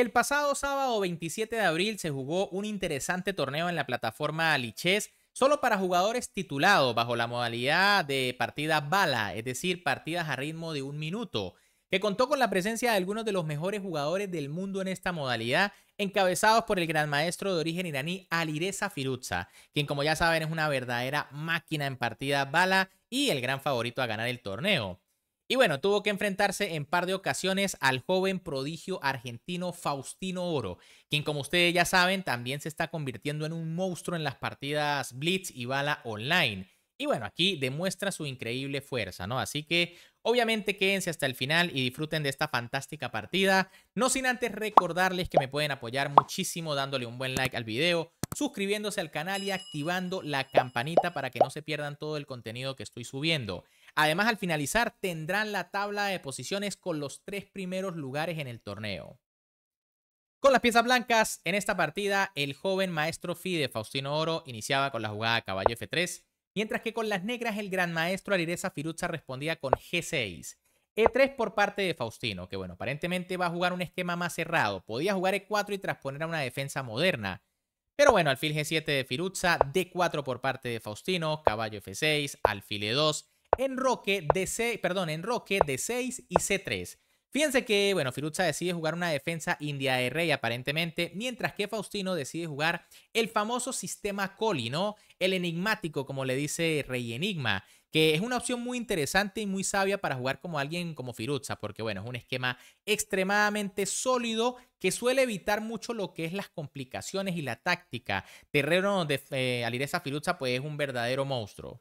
El pasado sábado 27 de abril se jugó un interesante torneo en la plataforma Lichess, solo para jugadores titulados bajo la modalidad de partida bala, es decir, partidas a ritmo de un minuto, que contó con la presencia de algunos de los mejores jugadores del mundo en esta modalidad, encabezados por el gran maestro de origen iraní Alireza Firouzja, quien como ya saben es una verdadera máquina en partida bala y el gran favorito a ganar el torneo. Y bueno, tuvo que enfrentarse en par de ocasiones al joven prodigio argentino Faustino Oro, quien como ustedes ya saben también se está convirtiendo en un monstruo en las partidas Blitz y Bala Online. Y bueno, aquí demuestra su increíble fuerza, ¿no? Así que obviamente quédense hasta el final y disfruten de esta fantástica partida. No sin antes recordarles que me pueden apoyar muchísimo dándole un buen like al video, suscribiéndose al canal y activando la campanita para que no se pierdan todo el contenido que estoy subiendo. Además, al finalizar tendrán la tabla de posiciones con los tres primeros lugares en el torneo. Con las piezas blancas, en esta partida, el joven maestro Fide Faustino Oro iniciaba con la jugada caballo F3, mientras que con las negras el gran maestro Alireza Firuza respondía con G6. E3 por parte de Faustino, que bueno, aparentemente va a jugar un esquema más cerrado. Podía jugar E4 y transponer a una defensa moderna, pero bueno, alfil G7 de Firuza D4 por parte de Faustino, caballo F6, alfil E2, enroque D6, perdón, enroque D6 y C3. Fíjense que, bueno, Firuza decide jugar una defensa india de rey aparentemente, mientras que Faustino decide jugar el famoso sistema Coli, ¿no? El enigmático, como le dice Rey Enigma que es una opción muy interesante y muy sabia para jugar como alguien como Firuzza, porque bueno, es un esquema extremadamente sólido que suele evitar mucho lo que es las complicaciones y la táctica. Terreno de eh, Alireza Firuzza pues es un verdadero monstruo.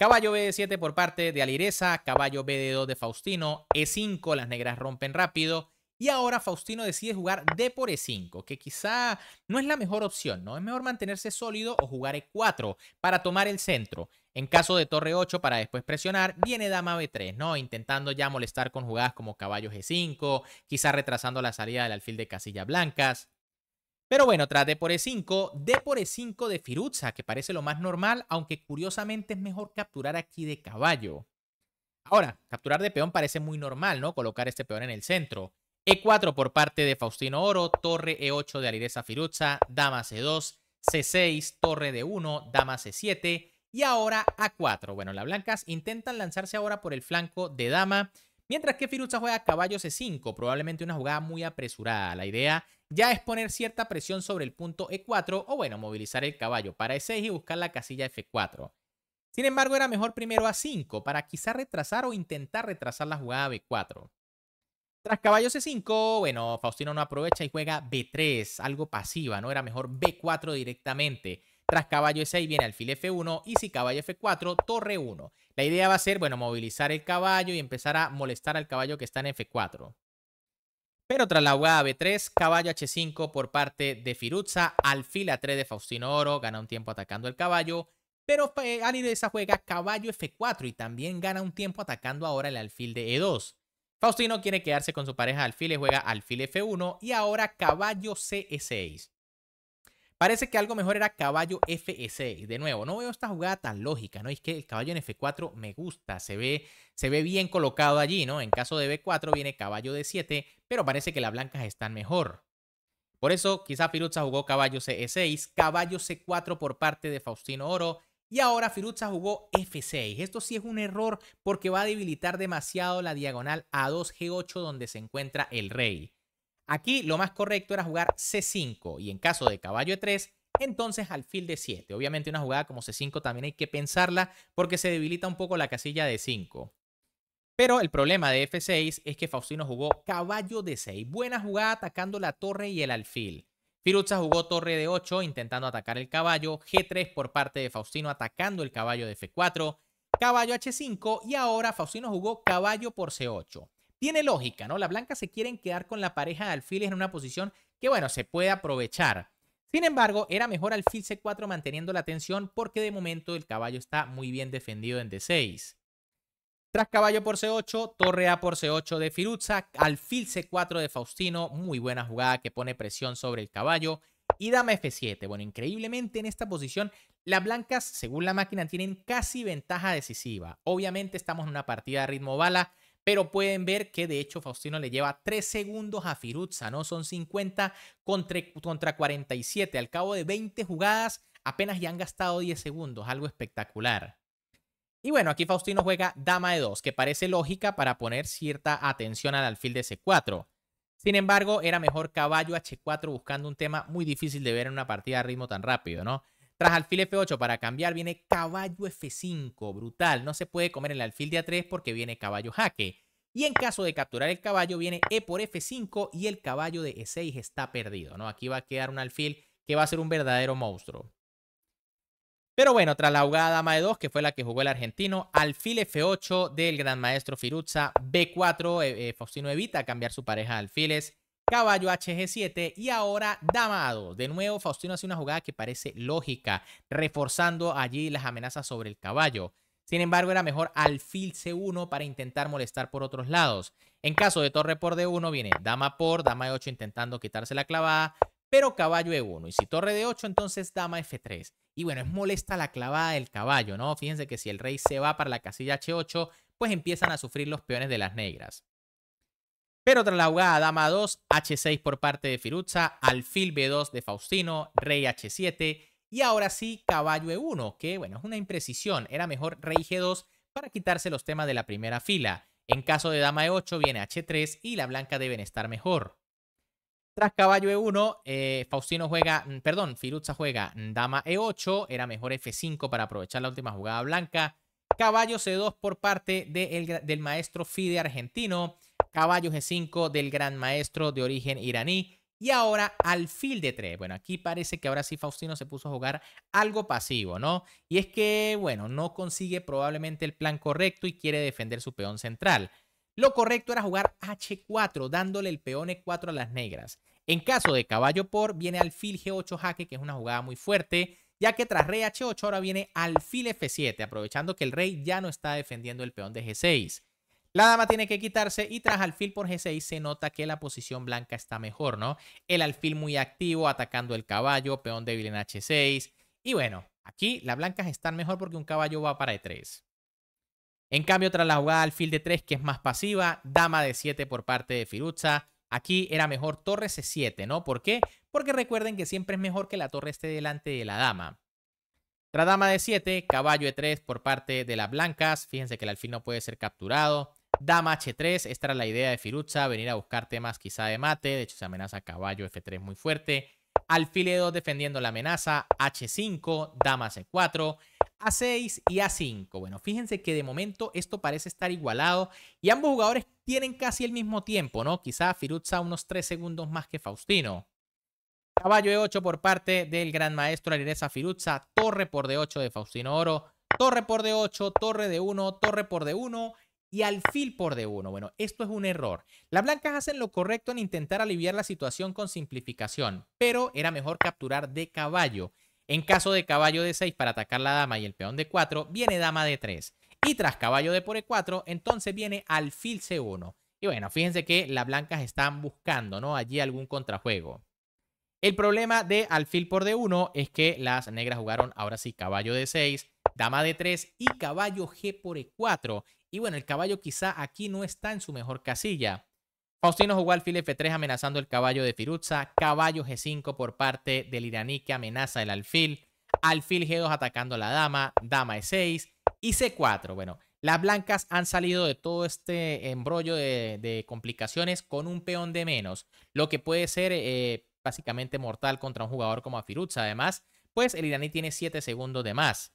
Caballo B7 por parte de Alireza, caballo b 2 de Faustino, E5, las negras rompen rápido. Y ahora Faustino decide jugar D por E5, que quizá no es la mejor opción, ¿no? Es mejor mantenerse sólido o jugar E4 para tomar el centro. En caso de torre 8 para después presionar, viene dama B3, ¿no? Intentando ya molestar con jugadas como caballo G5, quizá retrasando la salida del alfil de casillas blancas. Pero bueno, tras D por E5, D por E5 de Firuza, que parece lo más normal, aunque curiosamente es mejor capturar aquí de caballo. Ahora, capturar de peón parece muy normal, ¿no? Colocar este peón en el centro. E4 por parte de Faustino Oro, torre E8 de Alireza Firuza, dama C2, C6, torre D1, dama C7 y ahora A4. Bueno, las blancas intentan lanzarse ahora por el flanco de dama Mientras que Firuza juega caballo C5, probablemente una jugada muy apresurada. La idea ya es poner cierta presión sobre el punto E4 o bueno, movilizar el caballo para E6 y buscar la casilla F4. Sin embargo, era mejor primero A5 para quizá retrasar o intentar retrasar la jugada B4. Tras caballo C5, bueno, Faustino no aprovecha y juega B3, algo pasiva, ¿no? Era mejor B4 directamente. Tras caballo E6 viene alfil F1 y si caballo F4, torre 1. La idea va a ser, bueno, movilizar el caballo y empezar a molestar al caballo que está en F4. Pero tras la jugada B3, caballo H5 por parte de Firuza, alfil A3 de Faustino Oro, gana un tiempo atacando el caballo. Pero eh, al de esa juega, caballo F4 y también gana un tiempo atacando ahora el alfil de E2. Faustino quiere quedarse con su pareja alfil y juega alfil F1 y ahora caballo C6. E Parece que algo mejor era caballo F6. E. De nuevo, no veo esta jugada tan lógica, ¿no? Es que el caballo en F4 me gusta, se ve, se ve bien colocado allí, ¿no? En caso de B4 viene caballo D7, pero parece que las blancas están mejor. Por eso, quizá Firuza jugó caballo C6, e caballo C4 por parte de Faustino Oro. Y ahora Firuza jugó F6. Esto sí es un error porque va a debilitar demasiado la diagonal A2G8 donde se encuentra el rey. Aquí lo más correcto era jugar C5 y en caso de caballo E3, entonces alfil de 7. Obviamente una jugada como C5 también hay que pensarla porque se debilita un poco la casilla de 5. Pero el problema de F6 es que Faustino jugó caballo de 6. Buena jugada atacando la torre y el alfil. Firuza jugó torre de 8 intentando atacar el caballo. G3 por parte de Faustino atacando el caballo de F4. Caballo H5 y ahora Faustino jugó caballo por C8 tiene lógica, ¿no? Las blancas se quieren quedar con la pareja de alfiles en una posición que, bueno, se puede aprovechar. Sin embargo, era mejor alfil C4 manteniendo la tensión porque de momento el caballo está muy bien defendido en D6. Tras caballo por C8, torre A por C8 de Firuza, alfil C4 de Faustino, muy buena jugada que pone presión sobre el caballo. Y dama F7. Bueno, increíblemente en esta posición las blancas, según la máquina, tienen casi ventaja decisiva. Obviamente estamos en una partida de ritmo bala, pero pueden ver que de hecho Faustino le lleva 3 segundos a Firuza, ¿no? Son 50 contra, contra 47. Al cabo de 20 jugadas, apenas ya han gastado 10 segundos, algo espectacular. Y bueno, aquí Faustino juega dama de 2, que parece lógica para poner cierta atención al alfil de C4. Sin embargo, era mejor caballo H4 buscando un tema muy difícil de ver en una partida a ritmo tan rápido, ¿no? Tras alfil F8 para cambiar viene caballo F5, brutal. No se puede comer el alfil de A3 porque viene caballo jaque. Y en caso de capturar el caballo viene E por F5 y el caballo de E6 está perdido, ¿no? Aquí va a quedar un alfil que va a ser un verdadero monstruo. Pero bueno, tras la ahogada dama de 2, que fue la que jugó el argentino, alfil F8 del gran maestro Firuzza, B4, eh, eh evita cambiar su pareja de alfiles, caballo HG7 y ahora dama A2, De nuevo, Faustino hace una jugada que parece lógica, reforzando allí las amenazas sobre el caballo. Sin embargo, era mejor alfil C1 para intentar molestar por otros lados. En caso de torre por D1 viene dama por, dama E8 intentando quitarse la clavada, pero caballo E1. Y si torre D8, entonces dama F3. Y bueno, es molesta la clavada del caballo, ¿no? Fíjense que si el rey se va para la casilla H8, pues empiezan a sufrir los peones de las negras. Pero tras la jugada dama 2, h6 por parte de Firuza, alfil b2 de Faustino, rey h7 y ahora sí caballo e1, que bueno, es una imprecisión, era mejor rey g2 para quitarse los temas de la primera fila. En caso de dama e8 viene h3 y la blanca deben estar mejor. Tras caballo e1, eh, Faustino juega, mm, perdón, Firuza juega dama e8, era mejor f5 para aprovechar la última jugada blanca. Caballo c2 por parte del maestro Fide argentino caballo G5 del gran maestro de origen iraní. Y ahora alfil de 3. Bueno, aquí parece que ahora sí Faustino se puso a jugar algo pasivo, ¿no? Y es que, bueno, no consigue probablemente el plan correcto y quiere defender su peón central. Lo correcto era jugar H4, dándole el peón E4 a las negras. En caso de caballo por, viene alfil G8 jaque, que es una jugada muy fuerte, ya que tras rey H8 ahora viene alfil F7, aprovechando que el rey ya no está defendiendo el peón de G6. La dama tiene que quitarse y tras alfil por G6 se nota que la posición blanca está mejor, ¿no? El alfil muy activo, atacando el caballo, peón débil en H6. Y bueno, aquí las blancas están mejor porque un caballo va para E3. En cambio, tras la jugada alfil de 3, que es más pasiva, dama de 7 por parte de Firuza. Aquí era mejor torre C7, ¿no? ¿Por qué? Porque recuerden que siempre es mejor que la torre esté delante de la dama. Tras dama de 7, caballo E3 por parte de las blancas. Fíjense que el alfil no puede ser capturado. Dama H3, esta era la idea de Firuza venir a buscar temas quizá de mate, de hecho se amenaza caballo F3 muy fuerte. Alfil E2 defendiendo la amenaza, H5, Dama C4, A6 y A5. Bueno, fíjense que de momento esto parece estar igualado y ambos jugadores tienen casi el mismo tiempo, ¿no? Quizá Firuza unos 3 segundos más que Faustino. Caballo E8 por parte del gran maestro Alireza Firuza. torre por D8 de Faustino Oro, torre por D8, torre de 1 torre por D1 y alfil por D1. Bueno, esto es un error. Las blancas hacen lo correcto en intentar aliviar la situación con simplificación, pero era mejor capturar de caballo. En caso de caballo de 6 para atacar la dama y el peón de 4, viene dama de 3. Y tras caballo de por E4, entonces viene alfil C1. Y bueno, fíjense que las blancas están buscando, ¿no? Allí algún contrajuego. El problema de alfil por D1 es que las negras jugaron ahora sí caballo de 6 dama de 3 y caballo G por E4. Y bueno, el caballo quizá aquí no está en su mejor casilla. Faustino jugó alfil F3 amenazando el caballo de Firuzza, caballo G5 por parte del iraní que amenaza el alfil, alfil G2 atacando a la dama, dama E6 y C4. Bueno, las blancas han salido de todo este embrollo de, complicaciones con un peón de menos, lo que puede ser eh, básicamente mortal contra un jugador como Firuzza. Además, pues el iraní tiene 7 segundos de más.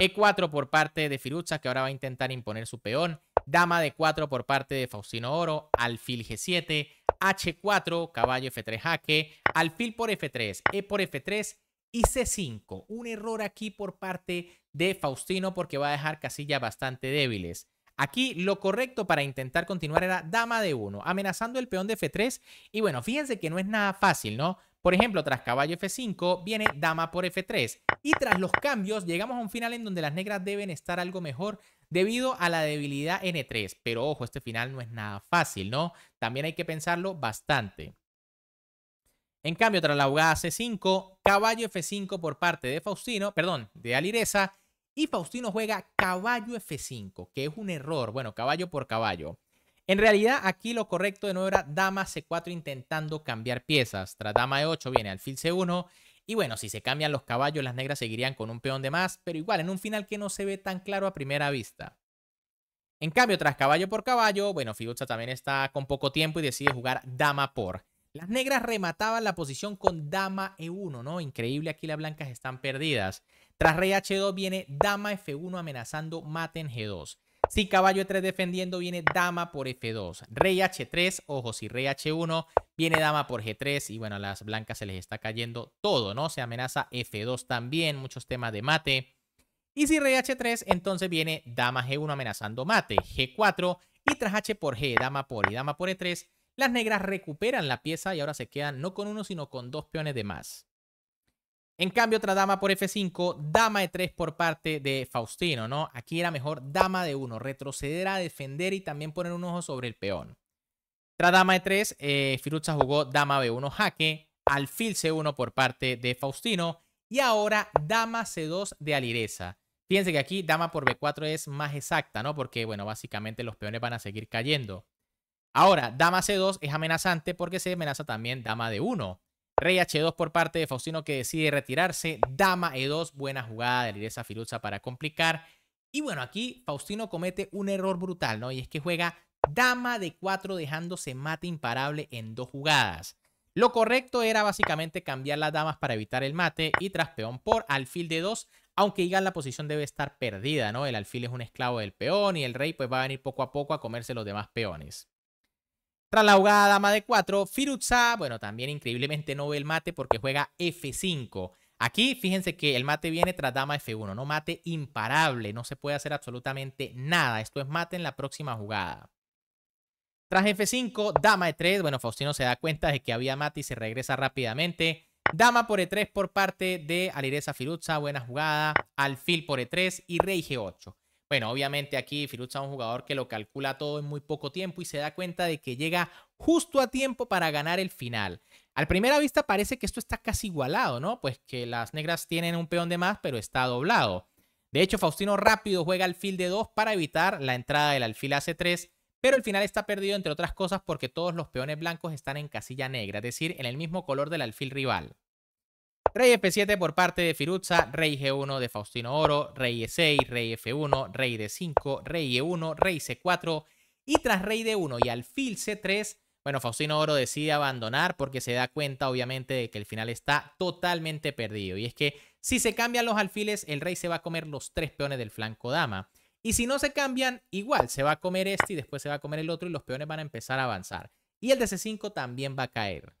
E4 por parte de Firuza, que ahora va a intentar imponer su peón. Dama de 4 por parte de Faustino Oro. Alfil G7. H4, caballo F3 jaque. Alfil por F3. E por F3 y C5. Un error aquí por parte de Faustino porque va a dejar casillas bastante débiles. Aquí lo correcto para intentar continuar era dama de 1, amenazando el peón de F3. Y bueno, fíjense que no es nada fácil, ¿no? Por ejemplo, tras caballo F5 viene dama por F3. Y tras los cambios llegamos a un final en donde las negras deben estar algo mejor debido a la debilidad N3. Pero ojo, este final no es nada fácil, ¿no? También hay que pensarlo bastante. En cambio, tras la jugada C5, caballo F5 por parte de Faustino, perdón, de Alireza, y Faustino juega caballo F5, que es un error, bueno, caballo por caballo. En realidad, aquí lo correcto de nuevo era dama c4 intentando cambiar piezas. Tras dama e8 viene alfil c1. Y bueno, si se cambian los caballos, las negras seguirían con un peón de más, pero igual en un final que no se ve tan claro a primera vista. En cambio, tras caballo por caballo, bueno, Fiucha también está con poco tiempo y decide jugar dama por. Las negras remataban la posición con dama e1, ¿no? Increíble, aquí las blancas están perdidas. Tras rey h2 viene dama f1 amenazando mate en g2. Si caballo E3 defendiendo, viene dama por F2. Rey H3, ojo, si Rey H1, viene dama por G3. Y bueno, a las blancas se les está cayendo todo, ¿no? Se amenaza F2 también, muchos temas de mate. Y si Rey H3, entonces viene dama G1 amenazando mate. G4 y tras H por G, dama por y dama por E3. Las negras recuperan la pieza y ahora se quedan no con uno, sino con dos peones de más. En cambio, otra dama por F5, dama e 3 por parte de Faustino, ¿no? Aquí era mejor dama de 1, retroceder a defender y también poner un ojo sobre el peón. Tras dama de 3, eh, jugó dama B1 jaque, alfil C1 por parte de Faustino y ahora dama C2 de Alireza. Fíjense que aquí dama por B4 es más exacta, ¿no? Porque, bueno, básicamente los peones van a seguir cayendo. Ahora, dama C2 es amenazante porque se amenaza también dama de 1 Rey H2 por parte de Faustino que decide retirarse. Dama E2, buena jugada de esa Firuza para complicar. Y bueno, aquí Faustino comete un error brutal, ¿no? Y es que juega Dama de 4 dejándose mate imparable en dos jugadas. Lo correcto era básicamente cambiar las damas para evitar el mate y tras peón por alfil de 2, aunque digan la posición debe estar perdida, ¿no? El alfil es un esclavo del peón y el rey pues va a venir poco a poco a comerse los demás peones la jugada, dama de 4, Firuzza, bueno, también increíblemente no ve el mate porque juega F5. Aquí fíjense que el mate viene tras dama F1, no mate imparable, no se puede hacer absolutamente nada. Esto es mate en la próxima jugada. Tras F5, dama E3, bueno, Faustino se da cuenta de que había mate y se regresa rápidamente. Dama por E3 por parte de Alireza Firuzza, buena jugada. Alfil por E3 y Rey G8. Bueno, obviamente aquí Firutza es un jugador que lo calcula todo en muy poco tiempo y se da cuenta de que llega justo a tiempo para ganar el final. Al primera vista parece que esto está casi igualado, ¿no? Pues que las negras tienen un peón de más, pero está doblado. De hecho, Faustino rápido juega alfil de 2 para evitar la entrada del alfil a 3 pero el final está perdido entre otras cosas porque todos los peones blancos están en casilla negra, es decir, en el mismo color del alfil rival. Rey F7 por parte de Firuza, Rey G1 de Faustino Oro, Rey E6, Rey F1, Rey D5, Rey E1, Rey C4 y tras Rey D1 y alfil C3, bueno, Faustino Oro decide abandonar porque se da cuenta obviamente de que el final está totalmente perdido. Y es que si se cambian los alfiles, el rey se va a comer los tres peones del flanco dama. Y si no se cambian, igual se va a comer este y después se va a comer el otro y los peones van a empezar a avanzar. Y el de C5 también va a caer.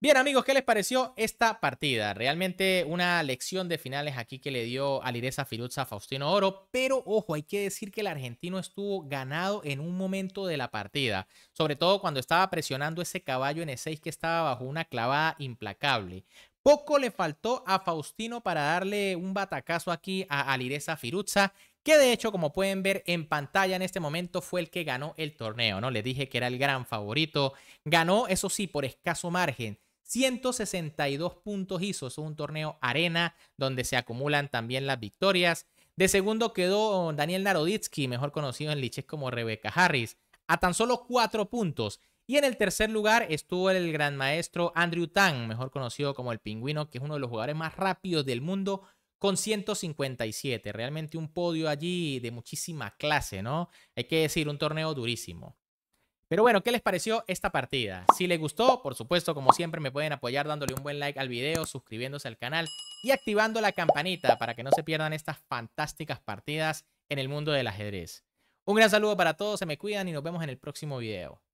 Bien amigos, ¿qué les pareció esta partida? Realmente una lección de finales aquí que le dio Alireza Firuza a Faustino Oro, pero ojo, hay que decir que el argentino estuvo ganado en un momento de la partida, sobre todo cuando estaba presionando ese caballo en E6 que estaba bajo una clavada implacable. Poco le faltó a Faustino para darle un batacazo aquí a Alireza Firuza, que de hecho, como pueden ver en pantalla en este momento, fue el que ganó el torneo, ¿no? Le dije que era el gran favorito. Ganó, eso sí, por escaso margen. 162 puntos hizo. es un torneo arena donde se acumulan también las victorias. De segundo quedó Daniel Naroditsky, mejor conocido en liches como Rebecca Harris, a tan solo cuatro puntos. Y en el tercer lugar estuvo el gran maestro Andrew Tang, mejor conocido como el Pingüino, que es uno de los jugadores más rápidos del mundo, con 157. Realmente un podio allí de muchísima clase, ¿no? Hay que decir, un torneo durísimo. Pero bueno, ¿qué les pareció esta partida? Si les gustó, por supuesto, como siempre, me pueden apoyar dándole un buen like al video, suscribiéndose al canal y activando la campanita para que no se pierdan estas fantásticas partidas en el mundo del ajedrez. Un gran saludo para todos, se me cuidan y nos vemos en el próximo video.